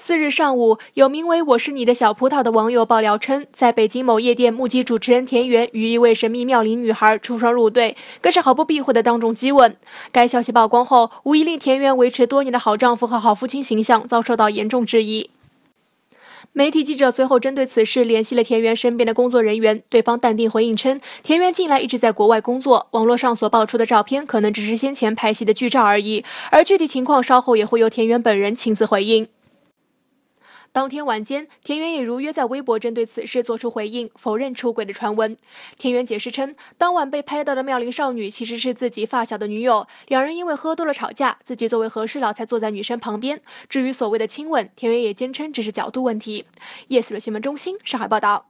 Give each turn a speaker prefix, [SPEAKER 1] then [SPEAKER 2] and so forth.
[SPEAKER 1] 四日上午，有名为“我是你的小葡萄”的网友爆料称，在北京某夜店目击主持人田园与一位神秘妙龄女孩出双入对，更是毫不避讳的当众激吻。该消息曝光后，无疑令田园维持多年的好丈夫和好父亲形象遭受到严重质疑。媒体记者随后针对此事联系了田园身边的工作人员，对方淡定回应称，田园近来一直在国外工作，网络上所爆出的照片可能只是先前拍戏的剧照而已，而具体情况稍后也会由田园本人亲自回应。当天晚间，田园也如约在微博针对此事做出回应，否认出轨的传闻。田园解释称，当晚被拍到的妙龄少女其实是自己发小的女友，两人因为喝多了吵架，自己作为和事佬才坐在女生旁边。至于所谓的亲吻，田园也坚称只是角度问题。Yes 新闻中心上海报道。